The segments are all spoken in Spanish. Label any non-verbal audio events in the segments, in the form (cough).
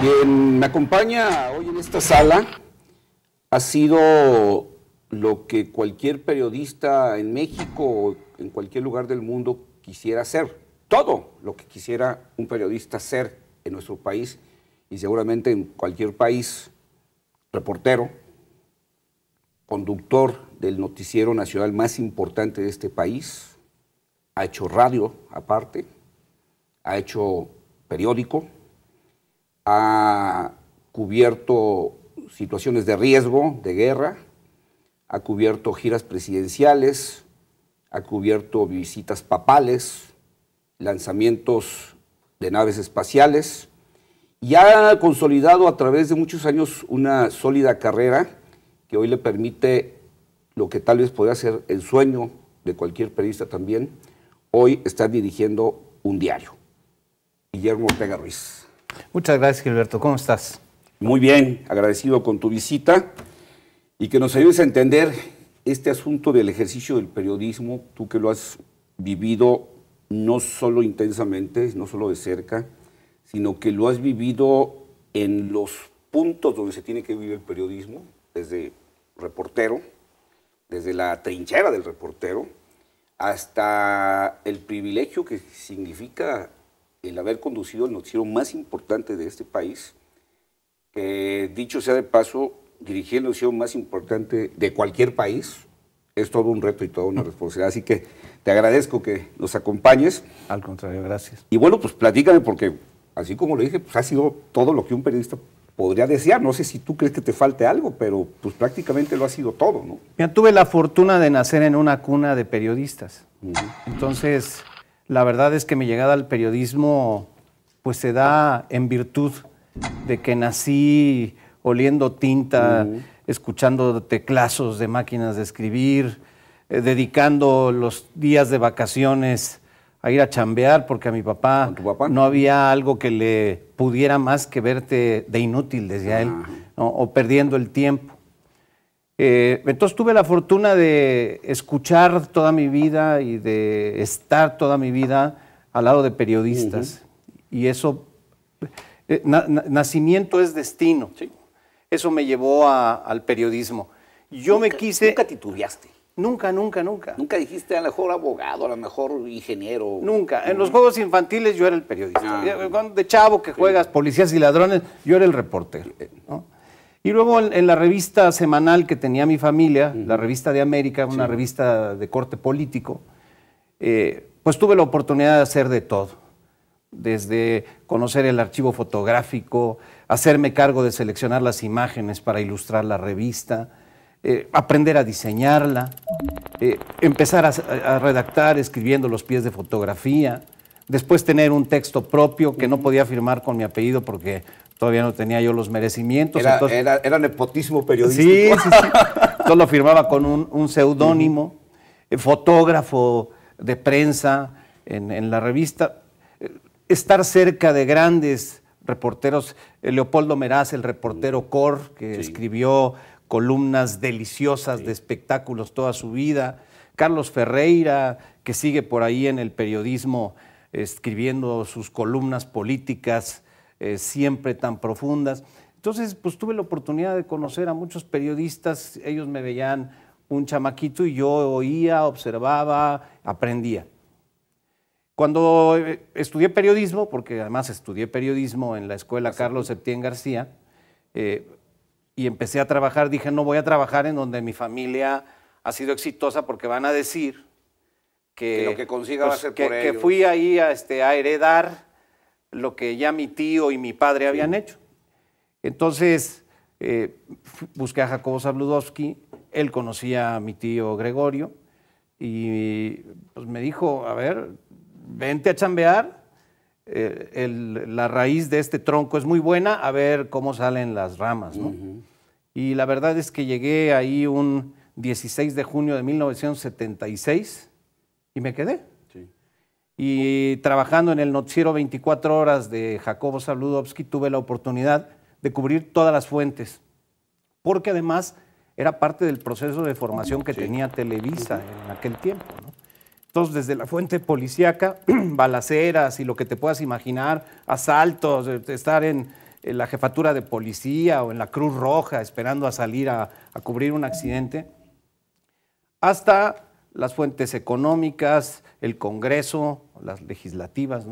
Bien, me acompaña hoy en esta sala ha sido lo que cualquier periodista en México o en cualquier lugar del mundo quisiera ser. Todo lo que quisiera un periodista ser en nuestro país y seguramente en cualquier país, reportero, conductor del noticiero nacional más importante de este país, ha hecho radio aparte, ha hecho periódico, ha cubierto situaciones de riesgo, de guerra, ha cubierto giras presidenciales, ha cubierto visitas papales, lanzamientos de naves espaciales y ha consolidado a través de muchos años una sólida carrera que hoy le permite lo que tal vez podría ser el sueño de cualquier periodista también, hoy está dirigiendo un diario. Guillermo Ortega Ruiz. Muchas gracias, Gilberto. ¿Cómo estás? Muy bien, agradecido con tu visita y que nos ayudes a entender este asunto del ejercicio del periodismo, tú que lo has vivido no solo intensamente, no solo de cerca, sino que lo has vivido en los puntos donde se tiene que vivir el periodismo, desde reportero, desde la trinchera del reportero, hasta el privilegio que significa el haber conducido el noticiero más importante de este país, que dicho sea de paso, dirigir el noticiero más importante de cualquier país es todo un reto y toda una responsabilidad. Así que te agradezco que nos acompañes. Al contrario, gracias. Y bueno, pues platícame porque, así como lo dije, pues ha sido todo lo que un periodista podría desear. No sé si tú crees que te falte algo, pero pues prácticamente lo ha sido todo, ¿no? Mira, tuve la fortuna de nacer en una cuna de periodistas. Entonces, la verdad es que mi llegada al periodismo pues se da en virtud de que nací oliendo tinta, escuchando teclazos de máquinas de escribir, eh, dedicando los días de vacaciones a ir a chambear porque a mi papá, no había algo que le pudiera más que verte de inútil, decía él, o perdiendo el tiempo. Eh, entonces tuve la fortuna de escuchar toda mi vida y de estar toda mi vida al lado de periodistas. Y eso, eh, nacimiento es destino. Eso me llevó al periodismo. Yo me quise... Nunca titubeaste. Nunca, nunca, nunca. Nunca dijiste a mejor abogado, a lo mejor ingeniero. Nunca. En los juegos infantiles yo era el periodista. Ah. Eh, de chavo que juegas policías y ladrones, yo era el reportero. ¿no? Y luego en, la revista semanal que tenía mi familia, la revista de América, una revista de corte político, eh, pues tuve la oportunidad de hacer de todo. Desde conocer el archivo fotográfico, hacerme cargo de seleccionar las imágenes para ilustrar la revista, eh, aprender a diseñarla, eh, empezar a, redactar escribiendo los pies de fotografía, después tener un texto propio que no podía firmar con mi apellido porque Todavía no tenía yo los merecimientos. Era, nepotismo periodístico. Sí, sí, sí. (laughs) lo firmaba con un, seudónimo, eh, fotógrafo de prensa en, la revista. Eh, estar cerca de grandes reporteros, eh, Leopoldo Meraz, el reportero Cor, que escribió columnas deliciosas de espectáculos toda su vida. Carlos Ferreira, que sigue por ahí en el periodismo escribiendo sus columnas políticas eh, siempre tan profundas. Entonces, pues tuve la oportunidad de conocer a muchos periodistas, ellos me veían un chamaquito y yo oía, observaba, aprendía. Cuando eh, estudié periodismo, porque además estudié periodismo en la escuela Carlos Septién García, eh, y empecé a trabajar, dije, no voy a trabajar en donde mi familia ha sido exitosa porque van a decir que, lo que consiga pues que, fui ahí este, a heredar lo que ya mi tío y mi padre habían hecho. Entonces eh, busqué a Jacobo Zabludowski, él conocía a mi tío Gregorio y pues, me dijo, a ver, vente a chambear, eh, la raíz de este tronco es muy buena, a ver cómo salen las ramas. Y la verdad es que llegué ahí un 16 de junio de 1976 y me quedé y trabajando en el noticiero 24 horas de Jacobo Saludowski tuve la oportunidad de cubrir todas las fuentes, porque además era parte del proceso de formación que tenía Televisa en aquel tiempo. Entonces, desde la fuente policíaca, (clears throat) balaceras y lo que te puedas imaginar, asaltos, eh, estar en, la jefatura de policía o en la Cruz Roja esperando a salir a, a cubrir un accidente, hasta las fuentes económicas, el Congreso, las legislativas,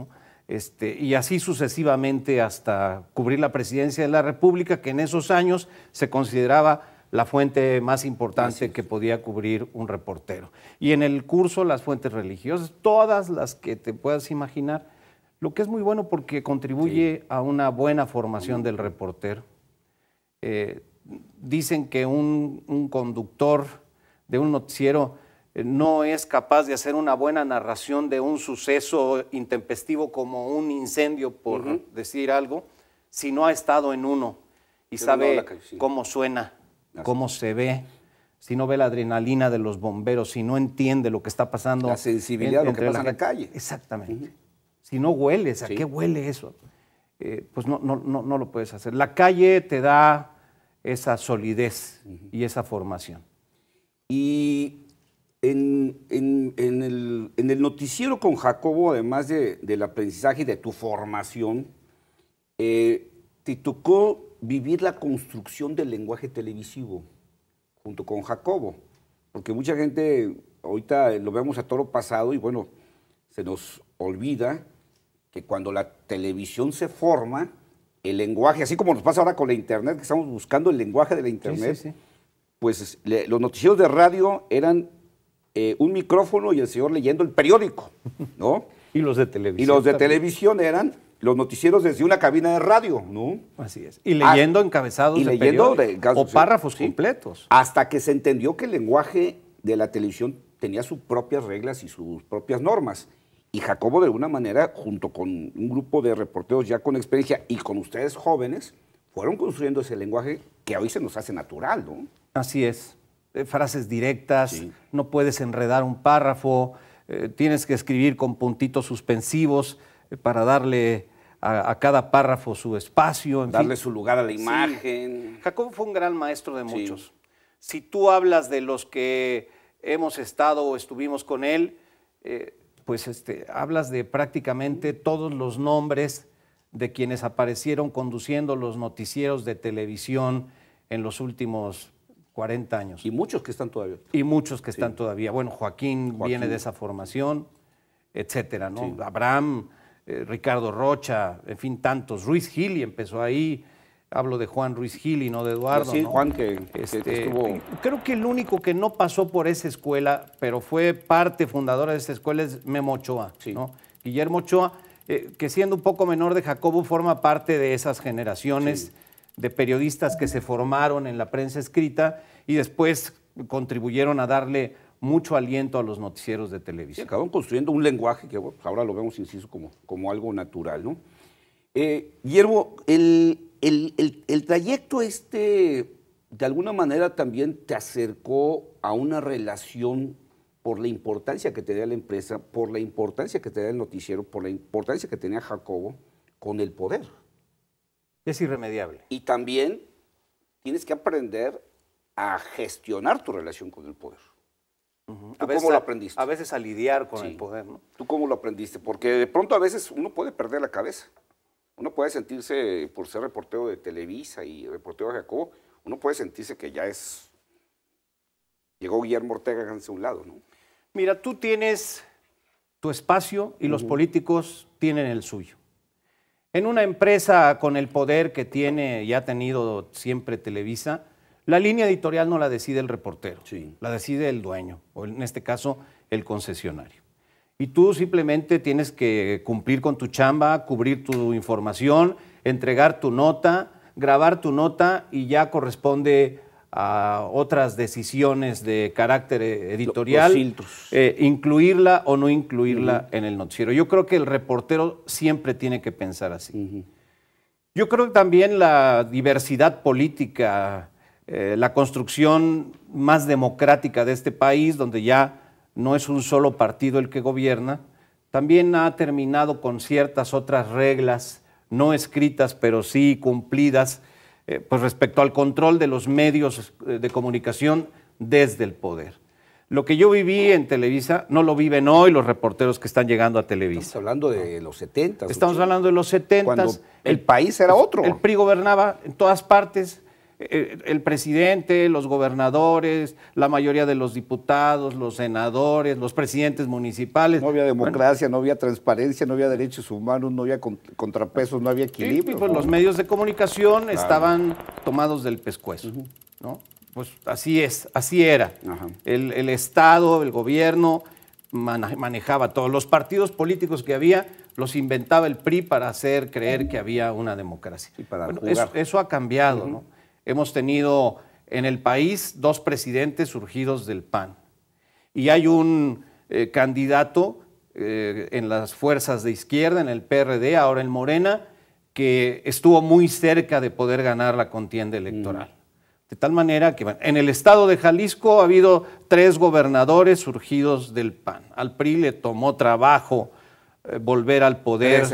este, y así sucesivamente hasta cubrir la presidencia de la República, que en esos años se consideraba la fuente más importante que podía cubrir un reportero. Y en el curso las fuentes religiosas, todas las que te puedas imaginar, lo que es muy bueno porque contribuye a una buena formación del reportero. Eh, dicen que un, un conductor de un noticiero eh, no es capaz de hacer una buena narración de un suceso intempestivo como un incendio, por decir algo, si no ha estado en uno y sabe cómo suena, cómo se ve, si no ve la adrenalina de los bomberos, si no entiende lo que está pasando. La sensibilidad lo que pasa la en la calle. Exactamente. Si no hueles, ¿a qué huele eso? Eh, pues no, no, no, lo puedes hacer. La calle te da esa solidez y esa formación. Y en, en, el, noticiero con Jacobo, además del aprendizaje y de tu formación, eh, te tocó vivir la construcción del lenguaje televisivo junto con Jacobo, porque mucha gente ahorita lo vemos a todo lo pasado y bueno, se nos olvida que cuando la televisión se forma, el lenguaje, así como nos pasa ahora con la internet, que estamos buscando el lenguaje de la internet, pues los noticieros de radio eran eh, un micrófono y el señor leyendo el periódico, ¿no? (laughs) y los de televisión. Y los de televisión eran los noticieros desde una cabina de radio, ¿no? Así es. Y leyendo ah, encabezados y leyendo o párrafos completos. Hasta que se entendió que el lenguaje de la televisión tenía sus propias reglas y sus propias normas. Y Jacobo, de alguna manera, junto con un grupo de reporteros ya con experiencia y con ustedes jóvenes, fueron construyendo ese lenguaje que hoy se nos hace natural, ¿no? Así es. Eh, frases directas, no puedes enredar un párrafo, eh, tienes que escribir con puntitos suspensivos eh, para darle a, cada párrafo su espacio. darle su lugar a la imagen. Jacob fue un gran maestro de muchos. Si tú hablas de los que hemos estado o estuvimos con él, pues este, hablas de prácticamente todos los nombres de quienes aparecieron conduciendo los noticieros de televisión en los últimos 40 años. Y muchos que están todavía. Y muchos que están todavía. Bueno, Joaquín, viene de esa formación, etcétera, ¿no? Abraham, eh, Ricardo Rocha, en fin, tantos. Ruiz Gili empezó ahí. Hablo de Juan Ruiz Gili, no de Eduardo. Juan que, este, estuvo. Creo que el único que no pasó por esa escuela, pero fue parte fundadora de esa escuela, es Memo Ochoa. ¿no? Guillermo Ochoa, eh, que siendo un poco menor de Jacobo, forma parte de esas generaciones de periodistas que se formaron en la prensa escrita y después contribuyeron a darle mucho aliento a los noticieros de televisión. Y acabaron construyendo un lenguaje que ahora lo vemos, inciso, como, como algo natural. ¿no? Eh, el, el, trayecto este de alguna manera también te acercó a una relación por la importancia que tenía la empresa, por la importancia que tenía el noticiero, por la importancia que tenía Jacobo con el poder. Es irremediable. Y también tienes que aprender a gestionar tu relación con el poder. a cómo lo aprendiste? A veces a lidiar con el poder, ¿no? ¿Tú cómo lo aprendiste? Porque de pronto a veces uno puede perder la cabeza. Uno puede sentirse, por ser reportero de Televisa y reportero de Jacobo, uno puede sentirse que ya es... Llegó Guillermo Ortega a un lado, ¿no? Mira, tú tienes tu espacio y los políticos tienen el suyo. En una empresa con el poder que tiene y ha tenido siempre Televisa, la línea editorial no la decide el reportero, la decide el dueño, o en este caso el concesionario. Y tú simplemente tienes que cumplir con tu chamba, cubrir tu información, entregar tu nota, grabar tu nota y ya corresponde a otras decisiones de carácter eh, editorial, eh, incluirla o no incluirla en el noticiero. Yo creo que el reportero siempre tiene que pensar así. Yo creo que también la diversidad política, eh, la construcción más democrática de este país, donde ya no es un solo partido el que gobierna, también ha terminado con ciertas otras reglas, no escritas, pero sí cumplidas, eh, pues respecto al control de los medios eh, de comunicación desde el poder. Lo que yo viví en Televisa no lo viven hoy los reporteros que están llegando a Televisa. Estamos hablando de los 70. Estamos hablando de los 70. el país era otro. El PRI gobernaba en todas partes. Eh, el presidente, los gobernadores, la mayoría de los diputados, los senadores, los presidentes municipales. No había democracia, no había transparencia, no había derechos humanos, no había contrapesos, no había equilibrio. Y los medios de comunicación estaban tomados del pescuezo, ¿no? Pues así es, así era. El, Estado, el gobierno manejaba todos los partidos políticos que había, los inventaba el PRI para hacer creer que había una democracia. Y para eso, ha cambiado, ¿no? Hemos tenido en el país dos presidentes surgidos del PAN. Y hay un eh, candidato eh, en las fuerzas de izquierda, en el PRD, ahora en Morena, que estuvo muy cerca de poder ganar la contienda mm. electoral. De tal manera que en el estado de Jalisco ha habido tres gobernadores surgidos del PAN. Al PRI le tomó trabajo eh, volver al poder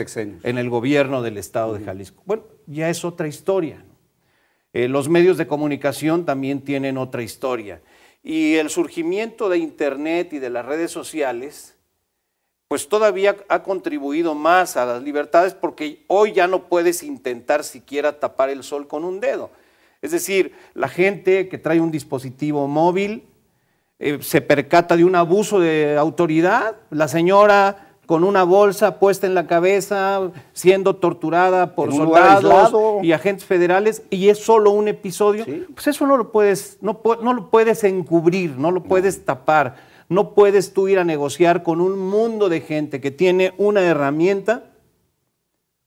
en el gobierno del estado de Jalisco. Bueno, ya es otra historia. Eh, los medios de comunicación también tienen otra historia. Y el surgimiento de Internet y de las redes sociales, pues todavía ha contribuido más a las libertades porque hoy ya no puedes intentar siquiera tapar el sol con un dedo. Es decir, la gente que trae un dispositivo móvil eh, se percata de un abuso de autoridad, la señora con una bolsa puesta en la cabeza, siendo torturada por soldados y agentes federales, y es solo un episodio, pues eso no lo puedes, no, lo puedes encubrir, no lo puedes tapar, no puedes tú ir a negociar con un mundo de gente que tiene una herramienta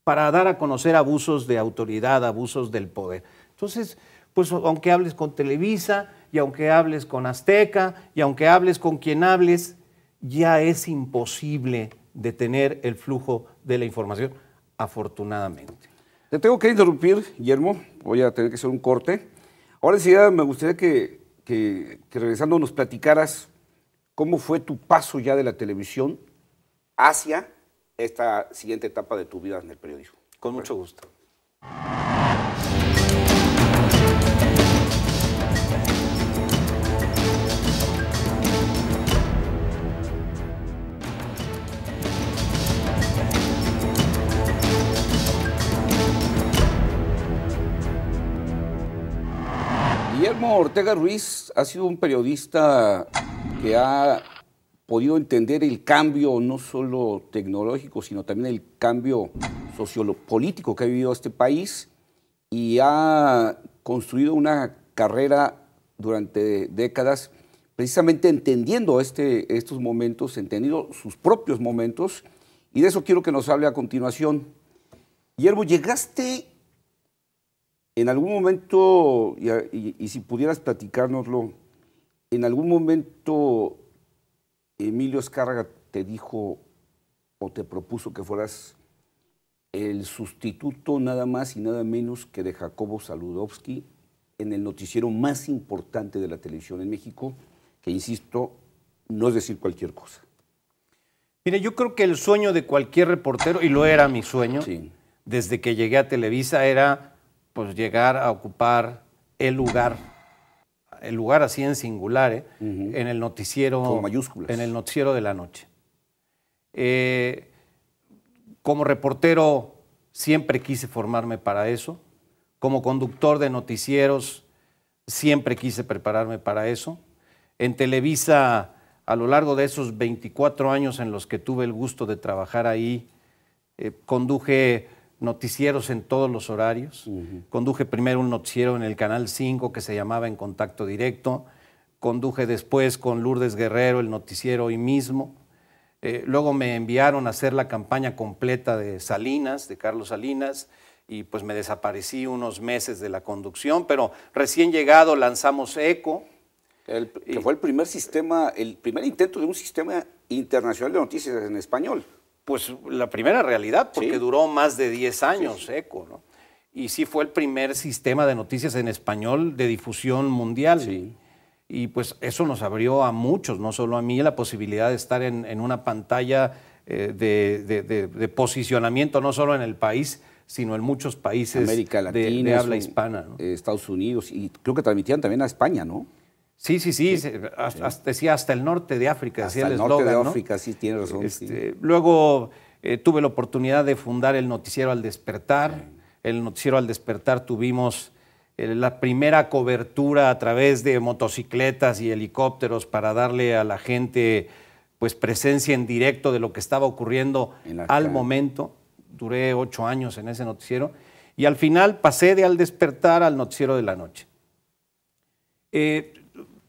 para dar a conocer abusos de autoridad, abusos del poder. Entonces, pues aunque hables con Televisa, y aunque hables con Azteca, y aunque hables con quien hables, ya es imposible detener el flujo de la información, afortunadamente. Te tengo que interrumpir, Guillermo, voy a tener que hacer un corte. Ahora sí, me gustaría que, que regresando nos platicaras cómo fue tu paso ya de la televisión hacia esta siguiente etapa de tu vida en el periodismo. Con mucho gusto. Ortega Ruiz ha sido un periodista que ha podido entender el cambio no solo tecnológico, sino también el cambio sociopolítico que ha vivido este país y ha construido una carrera durante décadas precisamente entendiendo este, estos momentos, entendiendo sus propios momentos, y de eso quiero que nos hable a continuación. Hierbo, llegaste en algún momento, y, si pudieras platicárnoslo, en algún momento Emilio Escárraga te dijo o te propuso que fueras el sustituto nada más y nada menos que de Jacobo Saludowski en el noticiero más importante de la televisión en México, que insisto, no es decir cualquier cosa. Mire, yo creo que el sueño de cualquier reportero, y lo era mi sueño, desde que llegué a Televisa, era pues llegar a ocupar el lugar, el lugar así en singular, ¿eh? en el noticiero. En el noticiero de la noche. Eh, como reportero siempre quise formarme para eso. Como conductor de noticieros siempre quise prepararme para eso. En Televisa, a lo largo de esos 24 años en los que tuve el gusto de trabajar ahí, eh, conduje noticieros en todos los horarios. Conduje primero un noticiero en el Canal 5 que se llamaba En Contacto Directo. Conduje después con Lourdes Guerrero el noticiero hoy mismo. Eh, luego me enviaron a hacer la campaña completa de Salinas, de Carlos Salinas, y pues me desaparecí unos meses de la conducción, pero recién llegado lanzamos ECO. que fue el primer sistema, el primer intento de un sistema internacional de noticias en español. Pues la primera realidad, porque duró más de 10 años ECO, ¿no? Y sí fue el primer sistema de noticias en español de difusión mundial. Sí. Y pues eso nos abrió a muchos, no solo a mí, la posibilidad de estar en, una pantalla eh, de, posicionamiento, no solo en el país, sino en muchos países América Latina, de, habla hispana. ¿no? Estados Unidos, y creo que transmitían también a España, ¿no? Sí, sí, sí, Hasta, decía hasta el norte de África, decía el, el norte de África, sí, tiene razón. Este, luego eh, tuve la oportunidad de fundar el Noticiero al Despertar. El Noticiero al Despertar tuvimos eh, la primera cobertura a través de motocicletas y helicópteros para darle a la gente pues presencia en directo de lo que estaba ocurriendo al momento. Duré ocho años en ese noticiero y al final pasé de al despertar al noticiero de la noche. Eh,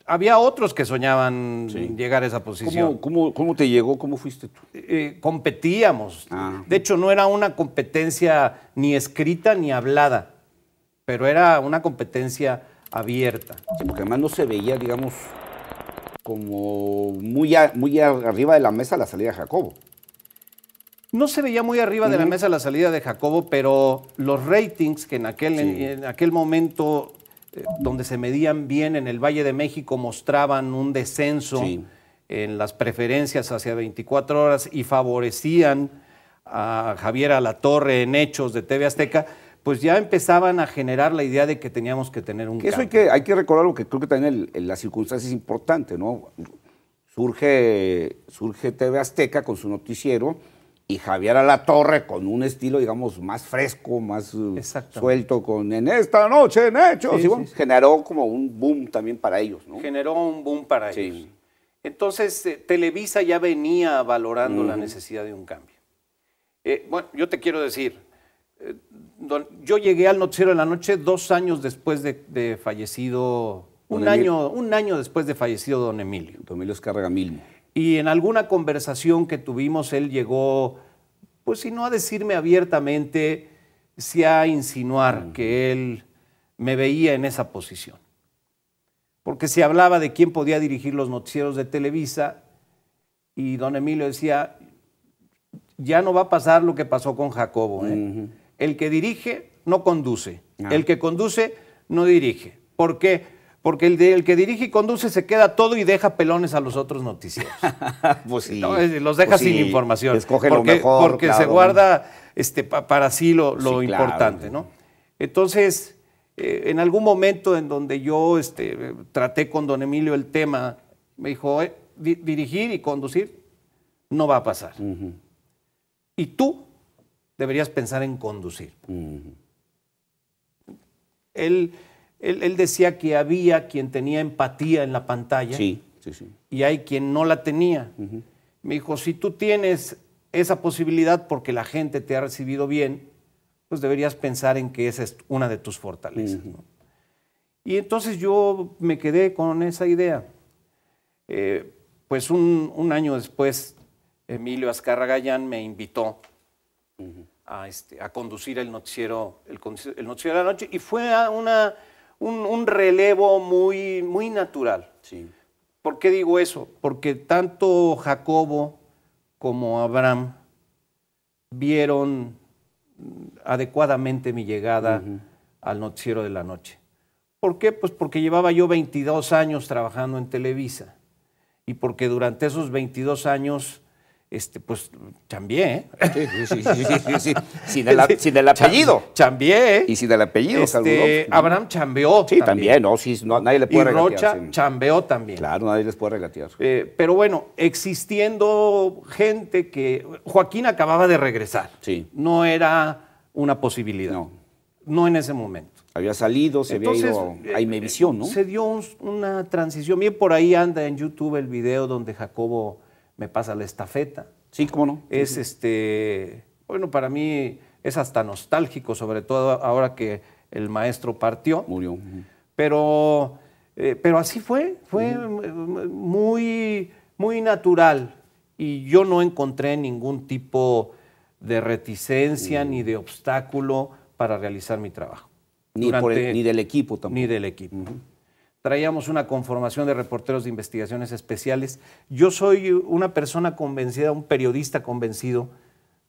había otros que soñaban llegar a esa posición. ¿Cómo, te llegó? ¿Cómo fuiste tú? Eh, eh, competíamos. Ah. De hecho, no era una competencia ni escrita ni hablada, pero era una competencia abierta. Como porque además no se veía, digamos, como muy, muy arriba de la mesa la salida de Jacobo. No se veía muy arriba de la mesa la salida de Jacobo, pero los ratings que en aquel, en aquel momento donde se medían bien en el Valle de México mostraban un descenso en las preferencias hacia 24 horas y favorecían a Javier Alatorre en hechos de TV Azteca, pues ya empezaban a generar la idea de que teníamos que tener un Eso hay que, hay que recordar lo que creo que también la circunstancia es importante, ¿no? Surge, surge TV Azteca con su noticiero, y Javier torre con un estilo, digamos, más fresco, más uh, suelto, con en esta noche en hechos. generó como un boom también para ellos, ¿no? Generó un boom para ellos. Entonces, eh, Televisa ya venía valorando la necesidad de un cambio. Eh, bueno, yo te quiero decir, eh, yo llegué al Noticiero de la Noche dos años después de, fallecido, un año, un año después de fallecido don Emilio. Don Emilio Escarga Milmo. Y en alguna conversación que tuvimos, él llegó, pues si no a decirme abiertamente, si a insinuar que él me veía en esa posición. Porque se hablaba de quién podía dirigir los noticieros de Televisa y don Emilio decía, ya no va a pasar lo que pasó con Jacobo. ¿eh? El que dirige no conduce. Ah. El que conduce no dirige. ¿Por qué? porque el, que dirige y conduce se queda todo y deja pelones a los otros noticieros. (laughs) pues sí. los deja pues sin información. porque, Porque se guarda este, para sí lo, importante, ¿no? Entonces, eh, en algún momento en donde yo este, traté con don Emilio el tema, me dijo, eh, dirigir y conducir no va a pasar. Y tú deberías pensar en conducir. Él él, decía que había quien tenía empatía en la pantalla sí, sí, sí. y hay quien no la tenía. Me dijo, si tú tienes esa posibilidad porque la gente te ha recibido bien, pues deberías pensar en que esa es una de tus fortalezas. Y entonces yo me quedé con esa idea. Eh, pues un, año después, Emilio Azcarragayán me invitó este, a, conducir el noticiero, el noticiero de la noche y fue a una un, relevo muy, muy natural. Sí. ¿Por qué digo eso? Porque tanto Jacobo como Abraham vieron adecuadamente mi llegada al noticiero de la noche. ¿Por qué? Pues porque llevaba yo 22 años trabajando en Televisa y porque durante esos 22 años este, pues chambié. ¿eh? Sí, sí, sí, sin, el, (laughs) apellido. Chambié. ¿eh? Y sin el apellido, este, Abraham chambeó. Sí, también, ¿no? Sí, nadie le puede y Rocha chambeó también. Claro, nadie les puede regatear. Eh, pero bueno, existiendo gente que. Joaquín acababa de regresar. Sí. No era una posibilidad. No. No en ese momento. Había salido, se había ido me visión, ¿no? Se dio una transición. Bien, por ahí anda en YouTube el video donde Jacobo me pasa la estafeta. Sí, cómo no. Es este, bueno, para mí es hasta nostálgico, sobre todo ahora que el maestro partió. Murió. Pero, eh, pero así fue, fue muy, muy natural y yo no encontré ningún tipo de reticencia ni de obstáculo para realizar mi trabajo. ni del equipo tampoco. Ni del equipo traíamos una conformación de reporteros de investigaciones especiales. Yo soy una persona convencida, un periodista convencido,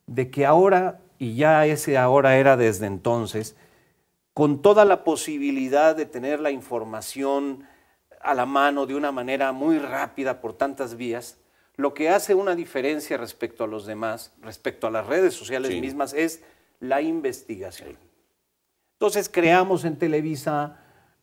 de que ahora, y ya ese ahora era desde entonces, con toda la posibilidad de tener la información a la mano de una manera muy rápida por tantas vías, lo que hace una diferencia respecto a los demás, respecto a las redes sociales mismas, es la investigación. Entonces creamos en Televisa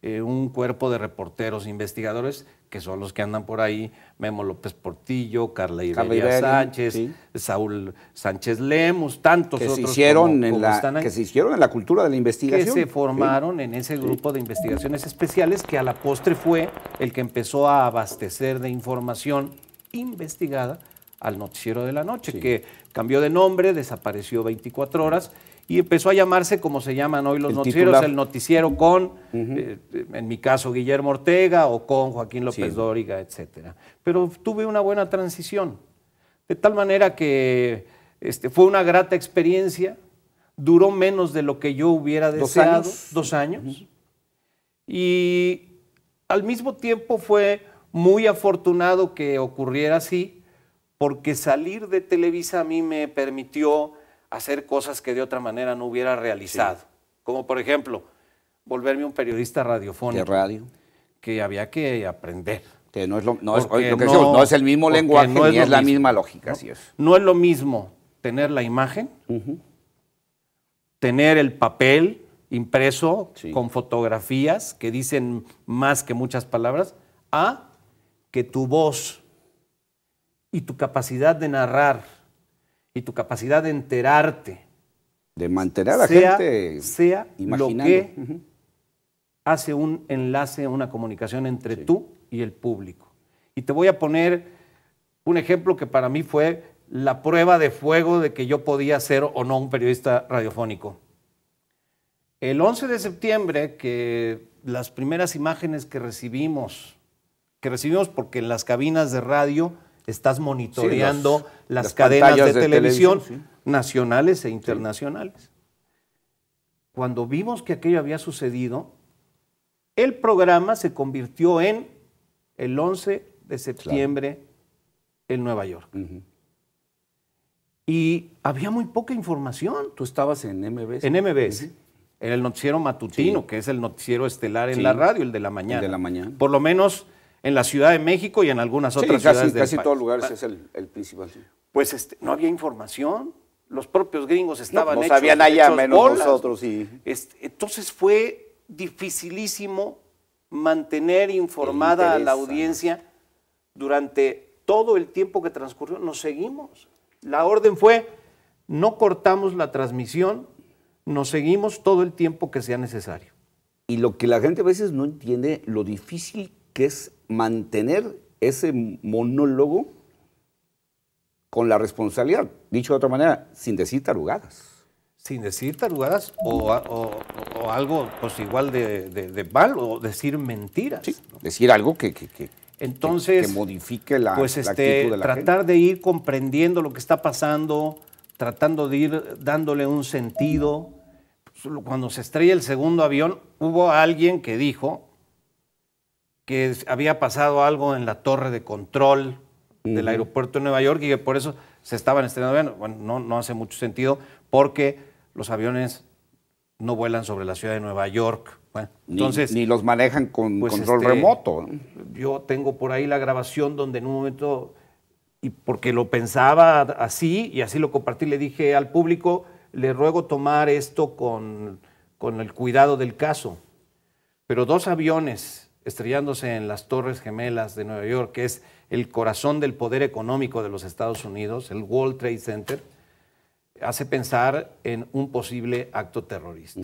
eh, un cuerpo de reporteros, e investigadores, que son los que andan por ahí, Memo López Portillo, Carla Iberia, Sánchez, Saúl Sánchez Lemus, tantos que se hicieron en la, Que se hicieron en la cultura de la investigación. Que se formaron en ese grupo de investigaciones especiales que a la postre fue el que empezó a abastecer de información investigada al noticiero de la noche, que cambió de nombre, desapareció 24 horas y empezó a llamarse como se llaman hoy los noticieros, el noticiero con, eh, en mi caso, Guillermo Ortega o con Joaquín López Dóriga, etc. Pero tuve una buena transición, de tal manera que este, fue una grata experiencia, duró menos de lo que yo hubiera deseado, dos años, y al mismo tiempo fue muy afortunado que ocurriera así, porque salir de Televisa a mí me permitió hacer cosas que de otra manera no hubiera realizado. Como por ejemplo, volverme un periodista radiofónico. radio. Que había que aprender. Que no es, el mismo lenguaje ni es, la misma lógica. ¿no? es. no es lo mismo tener la imagen, tener el papel impreso con fotografías que dicen más que muchas palabras, a que tu voz y tu capacidad de narrar y tu capacidad de enterarte. De mantener a la gente. Sea lo que hace un enlace, una comunicación entre tú y el público. Y te voy a poner un ejemplo que para mí fue la prueba de fuego de que yo podía ser o no un periodista radiofónico. El 11 de septiembre, que las primeras imágenes que recibimos, que recibimos porque en las cabinas de radio estás monitoreando las, cadenas de, televisión, nacionales e internacionales. Cuando vimos que aquello había sucedido, el programa se convirtió en el 11 de septiembre en Nueva York. Y había muy poca información. Tú estabas en MBS. En MBS. En el noticiero matutino, que es el noticiero estelar en la radio, el de la mañana. El de la mañana. Por lo menos en la Ciudad de México y en algunas otras ciudades casi, ciudades casi todos lugares es el, principal. Pues este, no había información. Los propios gringos estaban no, no sabían allá menos nosotros. Este, entonces fue dificilísimo mantener informada a la audiencia durante todo el tiempo que transcurrió. Nos seguimos. La orden fue, no cortamos la transmisión, nos seguimos todo el tiempo que sea necesario. Y lo que la gente a veces no entiende, lo difícil que es mantener ese monólogo con la responsabilidad, dicho de otra manera, sin decir tarugadas. Sin decir tarugadas o, algo pues igual de, de, mal o decir mentiras. Sí, decir algo que, que, entonces, modifique la, pues, este, actitud de la tratar de ir comprendiendo lo que está pasando, tratando de ir dándole un sentido. Pues, cuando se estrella el segundo avión, hubo alguien que dijo, que había pasado algo en la torre de control del aeropuerto de Nueva York y que por eso se estaban estrenando. Bueno, no, hace mucho sentido porque los aviones no vuelan sobre la ciudad de Nueva York. ni, entonces, ni los manejan con pues, control este, remoto. Yo tengo por ahí la grabación donde en un momento, y porque lo pensaba así, y así lo compartí, le dije al público, le ruego tomar esto con, con el cuidado del caso. Pero dos aviones estrellándose en las Torres Gemelas de Nueva York, que es el corazón del poder económico de los Estados Unidos, el World Trade Center, hace pensar en un posible acto terrorista,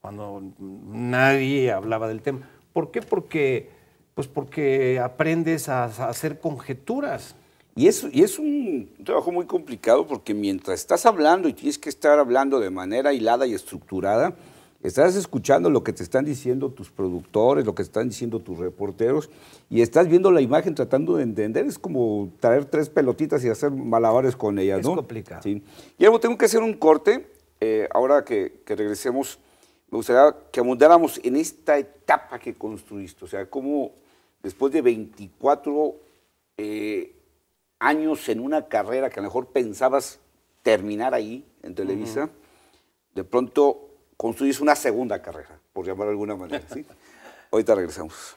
cuando nadie hablaba del tema. ¿Por qué? Porque, pues porque aprendes a, hacer conjeturas. Y y es un trabajo muy complicado porque mientras estás hablando y tienes que estar hablando de manera hilada y estructurada, Estás escuchando lo que te están diciendo tus productores, lo que están diciendo tus reporteros, y estás viendo la imagen tratando de entender. Es como traer tres pelotitas y hacer malabares con ellas, ¿no? Es complicado. Sí. Guillermo, tengo que hacer un corte. Eh, ahora que, regresemos, me gustaría que abundáramos en esta etapa que construiste. O sea, cómo después de 24 eh, años en una carrera que a lo mejor pensabas terminar ahí, en Televisa, de pronto construyes una segunda carrera, por llamar de alguna manera. (laughs) Ahorita regresamos.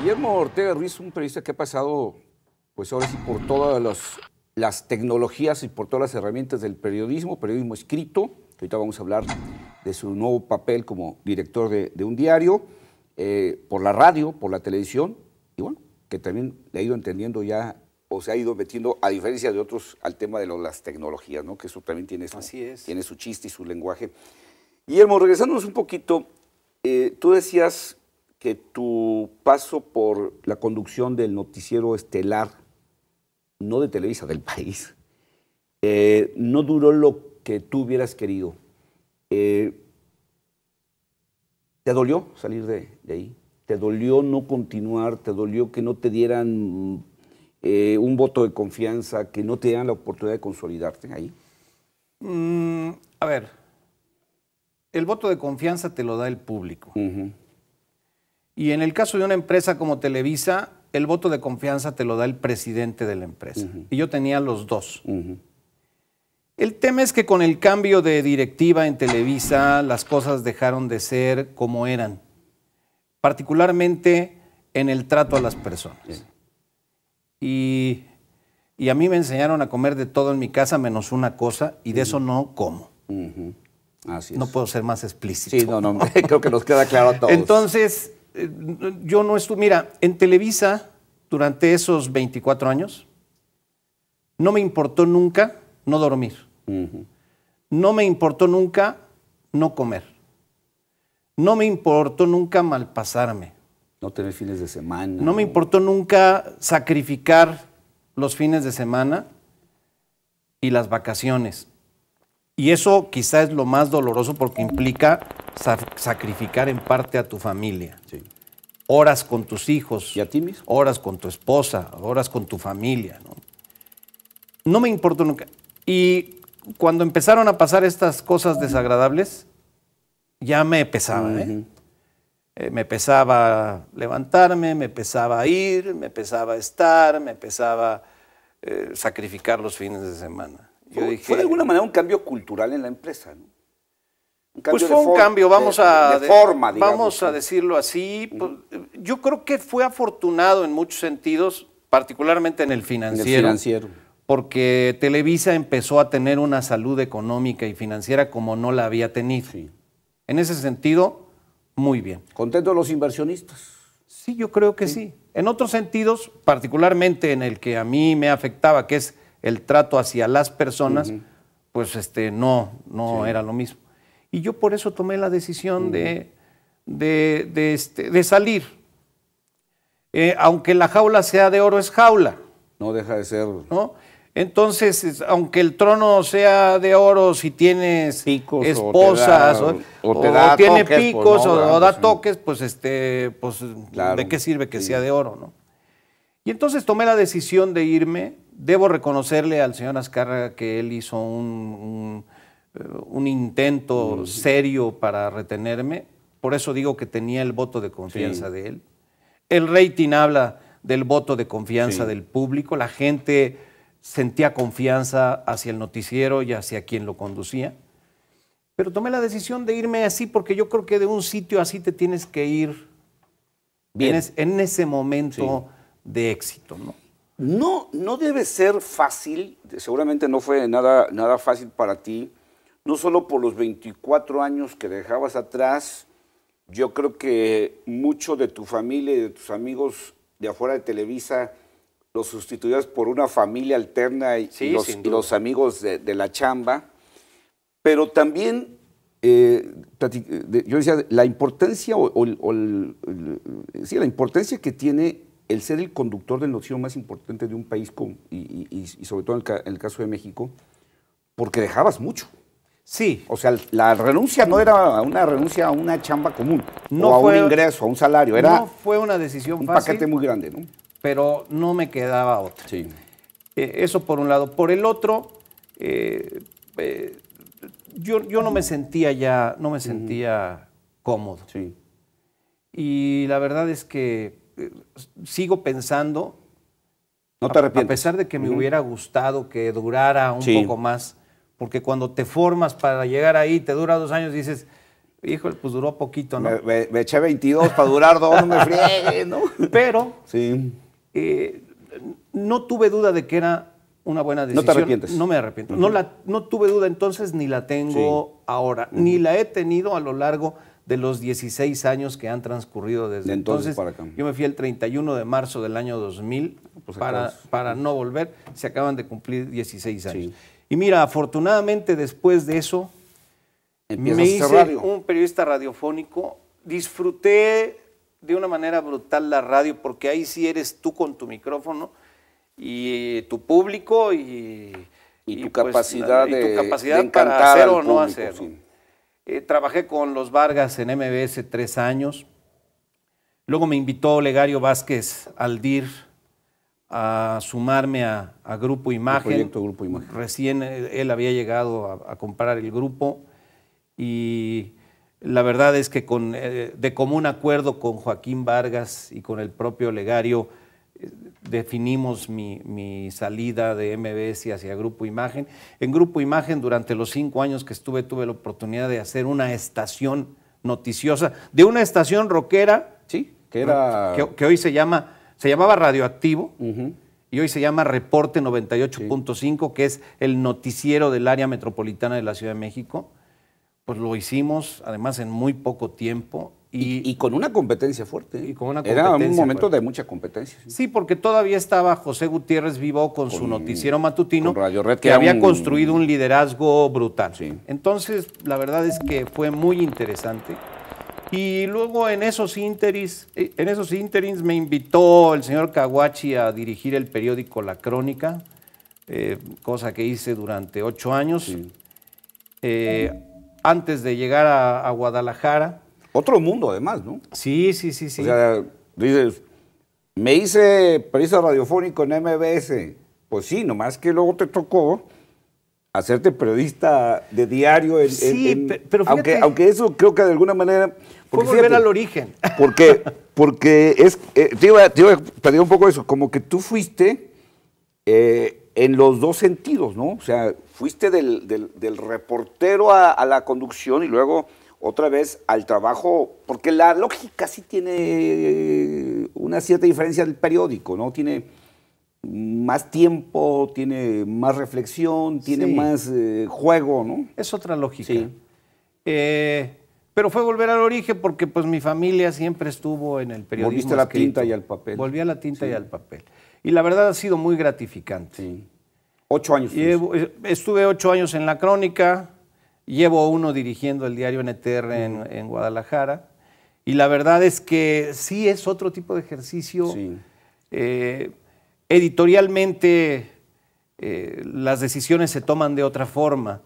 Guillermo Ortega Ruiz, un periodista que ha pasado, pues ahora sí, por todas las las tecnologías y por todas las herramientas del periodismo, periodismo escrito, ahorita vamos a hablar de su nuevo papel como director de, un diario, eh, por la radio, por la televisión, y bueno, que también le ha ido entendiendo ya o se ha ido metiendo, a diferencia de otros, al tema de las tecnologías, ¿no? que eso también tiene su, tiene su chiste y su lenguaje. Guillermo, regresándonos un poquito, eh, tú decías que tu paso por la conducción del noticiero estelar no de Televisa, del país, eh, no duró lo que tú hubieras querido. Eh, ¿Te dolió salir de, ahí? ¿Te dolió no continuar? ¿Te dolió que no te dieran eh, un voto de confianza, que no te dieran la oportunidad de consolidarte ahí? Mm, a ver, el voto de confianza te lo da el público. Y en el caso de una empresa como Televisa, el voto de confianza te lo da el presidente de la empresa. Y yo tenía los dos. El tema es que con el cambio de directiva en Televisa, las cosas dejaron de ser como eran, particularmente en el trato a las personas. Y, a mí me enseñaron a comer de todo en mi casa menos una cosa, y de eso no como. Así es. No puedo ser más explícito. Sí, no, no, (laughs) creo que nos queda claro a todos. Entonces, eh, yo no estuve, mira, en Televisa durante esos 24 años, no me importó nunca no dormir. No me importó nunca no comer. No me importó nunca malpasarme. No tener fines de semana. No me importó nunca sacrificar los fines de semana y las vacaciones. Y eso quizá es lo más doloroso porque implica sacrificar en parte a tu familia. Horas con tus hijos. Y a ti mismo. Horas con tu esposa, horas con tu familia. No, me importó nunca. Y cuando empezaron a pasar estas cosas desagradables, ya me pesaba. ¿eh? Eh, me pesaba levantarme, me pesaba ir, me pesaba estar, me pesaba eh, sacrificar los fines de semana fue de alguna manera un cambio cultural en la empresa, ¿no? pues fue un cambio, vamos a forma, vamos a decirlo así. Pues, yo creo que fue afortunado en muchos sentidos, particularmente en el financiero, porque Televisa empezó a tener una salud económica y financiera como no la había tenido. En ese sentido, muy bien. Contentos los inversionistas. Sí, yo creo que sí. En otros sentidos, particularmente en el que a mí me afectaba, que es el trato hacia las personas, pues este, no, no era lo mismo. Y yo por eso tomé la decisión de, este, de, salir. Eh, aunque la jaula sea de oro, es jaula. No deja de ser. ¿no? Entonces, aunque el trono sea de oro, si tienes esposas o, te da, tiene pues, picos o, da toques, pues este, pues de qué sirve que sea de oro, ¿no? Y entonces tomé la decisión de irme Debo reconocerle al señor Azcarra que él hizo un, eh, intento mm, serio para retenerme, por eso digo que tenía el voto de confianza de él. El rating habla del voto de confianza del público, la gente sentía confianza hacia el noticiero y hacia quien lo conducía. Pero tomé la decisión de irme así porque yo creo que de un sitio así te tienes que ir Vienes En, ese momento de éxito. ¿no? No, no debe ser fácil, seguramente no fue nada, nada fácil para ti, no solo por los 24 años que dejabas atrás, yo creo que mucho de tu familia y de tus amigos de afuera de Televisa los sustituías por una familia alterna y, los, amigos de, la chamba, pero también, eh, yo decía, la importancia, o, sí, la importancia que tiene el ser el conductor del noticiero más importante de un país, y, sobre todo en el, caso de México, porque dejabas mucho. Sí. O sea, la renuncia no era una renuncia a una chamba común, no o a fue, un ingreso, a un salario. Era fue una decisión un Un paquete muy grande, ¿no? Pero no me quedaba otra. Sí. Eh, eso por un lado. Por el otro, eh, eh, yo, yo, no me sentía ya, no me sentía cómodo. Sí. Y la verdad es que sigo pensando, no te arrepientes. a pesar de que me hubiera gustado que durara un poco más, porque cuando te formas para llegar ahí, te dura dos años, dices, híjole, pues duró poquito, ¿no? Me, eché 22 para durar dos, no me (laughs) friegue, ¿no? Pero sí. Eh, no tuve duda de que era una buena decisión. No te arrepientes. No me arrepiento. no, la, tuve duda entonces, ni la tengo ahora, ni la he tenido a lo largo de los 16 años que han transcurrido desde entonces. Yo me fui el 31 de marzo del año 2000 pues para, para no volver. Se acaban de cumplir 16 años. Y mira, afortunadamente después de eso, me hice un periodista radiofónico. Disfruté de una manera brutal la radio porque ahí sí eres tú con tu micrófono y eh, tu público y, tu, pues, capacidad de, y hacer o no hacer. Eh, trabajé con los Vargas en MBS tres años. Luego me invitó Legario Vázquez Aldir a sumarme a, grupo, Imagen. Proyecto grupo Imagen. Recién eh, él había llegado a, comprar el grupo y la verdad es que eh, de común acuerdo con Joaquín Vargas y con el propio Legario, definimos mi, salida de MBS hacia Grupo Imagen. En Grupo Imagen, durante los cinco años que estuve, tuve la oportunidad de hacer una estación noticiosa, de una estación rockera, ¿sí? Que, era... que, hoy se llama, se llamaba Radioactivo. Y hoy se llama Reporte 98.5, que es el noticiero del área metropolitana de la Ciudad de México. Pues lo hicimos, además, en muy poco tiempo y, con una competencia fuerte. ¿eh? Era un momento de mucha competencia. Sí. porque todavía estaba José Gutiérrez vivo con, su noticiero matutino, que, había construido un liderazgo brutal. Entonces, la verdad es que fue muy interesante. Y luego en esos interis eh, en esos me invitó el señor Caguachi a dirigir el periódico La Crónica, eh, cosa que hice durante ocho años, antes de llegar a Guadalajara otro mundo, además, ¿no? Sí, sí, sí, sí. O sea, dices, me hice periodista radiofónico en MBS. Pues sí, nomás que luego te tocó hacerte periodista de diario. En, sí, pero aunque, aunque eso creo que de alguna manera... por volver al origen. (laughs) Porque, porque es, eh, te, iba, a pedir un poco eso, como que tú fuiste eh, en los dos sentidos, ¿no? O sea, fuiste del, reportero a la conducción y luego otra vez al trabajo, porque la lógica sí tiene eh, una cierta diferencia del periódico, ¿no? Tiene más tiempo, tiene más reflexión, tiene más eh, juego, ¿no? Es otra lógica. Sí. Eh, pero fue volver al origen porque pues mi familia siempre estuvo en el periodismo. Volviste a la tinta y al papel. Volví a la tinta y al papel. Y la verdad ha sido muy gratificante. Ocho años. estuve ocho años en la crónica, Llevo uno dirigiendo el diario NTR en, Guadalajara. Y la verdad es que sí es otro tipo de ejercicio. Eh, editorialmente eh, las decisiones se toman de otra forma.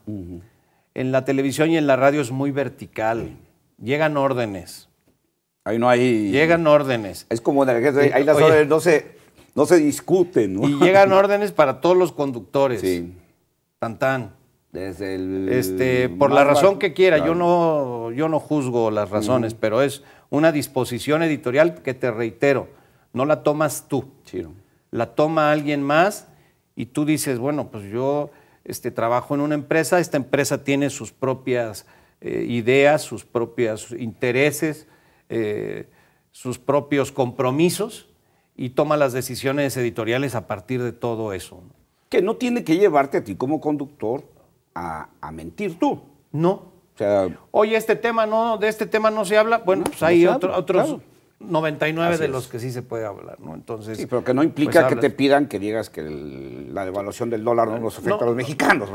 En la televisión y en la radio es muy vertical. Llegan órdenes. Ahí no hay. Llegan órdenes. Es como en el ahí las órdenes no se, discuten. Y llegan (laughs) órdenes para todos los conductores. Sí. Tan tan. Este, por la razón que quiera, yo, no, yo no juzgo las razones, pero es una disposición editorial que te reitero, no la tomas tú, la toma alguien más y tú dices, bueno, pues yo este, trabajo en una empresa, esta empresa tiene sus propias eh, ideas, sus propios intereses, eh, sus propios compromisos y toma las decisiones editoriales a partir de todo eso. Que no tiene que llevarte a ti como conductor a, mentir tú. No. Oye, este tema no, de este tema no se habla. Bueno, pues hay otros 99 de los que sí se puede hablar, ¿no? Entonces. Sí, pero que no pues implica que te pidan que digas que la devaluación del dólar no nos afecta a los mexicanos.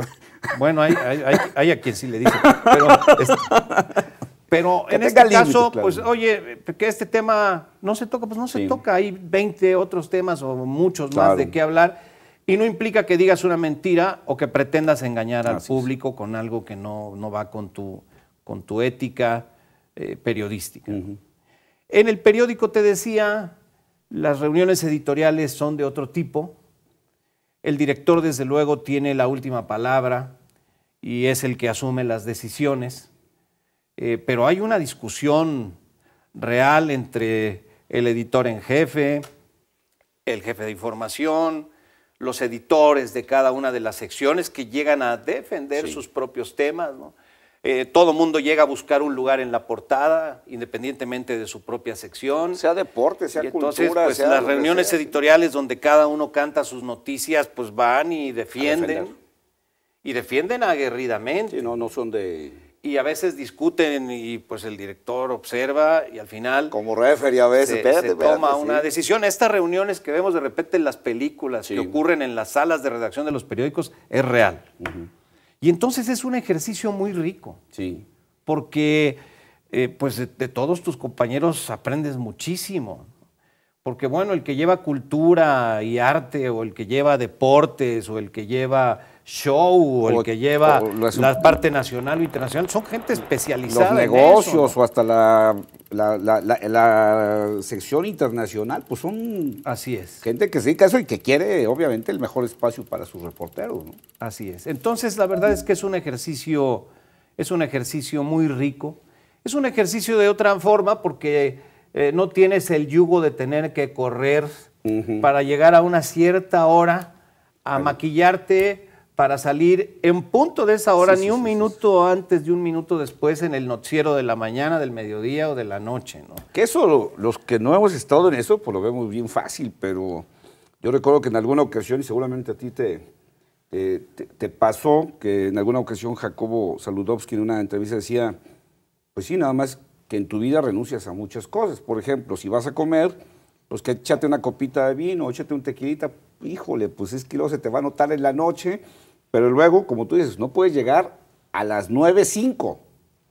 Bueno, hay, hay, hay, a quien sí le dice. Pero, este, (laughs) en este caso, pues, oye, que este tema no se toca, pues no se toca. Hay 20 otros temas o muchos más de qué hablar y no implica que digas una mentira o que pretendas engañar al público con algo que no, va con tu, con tu ética eh, periodística. En el periódico te decía, las reuniones editoriales son de otro tipo. El director, desde luego, tiene la última palabra y es el que asume las decisiones. Eh, pero hay una discusión real entre el editor en jefe, el jefe de información, los editores de cada una de las secciones que llegan a defender sus propios temas. ¿no? Eh, todo mundo llega a buscar un lugar en la portada, independientemente de su propia sección. Sea deporte, sea y cultura. Entonces, pues, las reuniones editoriales donde cada uno canta sus noticias, pues van y defienden. Y defienden aguerridamente. no, no son de y a veces discuten y pues el director observa y al final... Como y a veces, se, toma una decisión. Estas reuniones que vemos de repente en las películas que ocurren en las salas de redacción de los periódicos es real. Y entonces es un ejercicio muy rico. Sí. Porque eh, pues de, todos tus compañeros aprendes muchísimo. Porque bueno, el que lleva cultura y arte o el que lleva deportes o el que lleva show, o, el que lleva la parte nacional o internacional, son gente especializada. Los negocios o hasta la, la, sección internacional, pues son Así es. gente que se dedica a eso y que quiere, obviamente, el mejor espacio para sus reporteros. Así es. Entonces, la verdad es que es un ejercicio, es un ejercicio muy rico. Es un ejercicio de otra forma porque eh, no tienes el yugo de tener que correr para llegar a una cierta hora a maquillarte, para salir en punto de esa hora, ni un minuto antes, ni un minuto después, en el noticiero de la mañana, del mediodía o de la noche. ¿no? Que eso, los que no hemos estado en eso, pues lo vemos bien fácil, pero yo recuerdo que en alguna ocasión, y seguramente a ti eh, te, te, pasó, que en alguna ocasión Jacobo Saludowski en una entrevista decía, pues sí, nada más que en tu vida renuncias a muchas cosas. Por ejemplo, si vas a comer, pues que échate una copita de vino, échate un tequilita, híjole, pues es que luego se te va a notar en la noche pero luego, como tú dices, no puedes llegar a las 9.05.